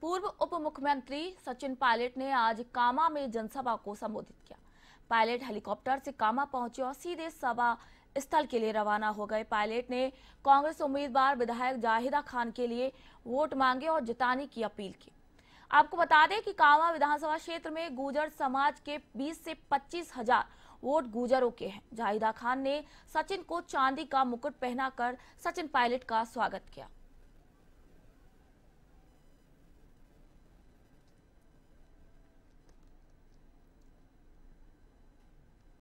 पूर्व उप मुख्यमंत्री सचिन पायलट ने आज कामा में जनसभा को संबोधित किया पायलट हेलीकॉप्टर से कामा पहुंचे और सीधे सभा स्थल के लिए रवाना हो गए पायलट ने कांग्रेस उम्मीदवार विधायक जाहिदा खान के लिए वोट मांगे और जिताने की अपील की आपको बता दें कि कामा विधानसभा क्षेत्र में गुजर समाज के 20 से पच्चीस हजार वोट गुजरों के हैं जाहिदा खान ने सचिन को चांदी का मुकुट पहनाकर सचिन पायलट का स्वागत किया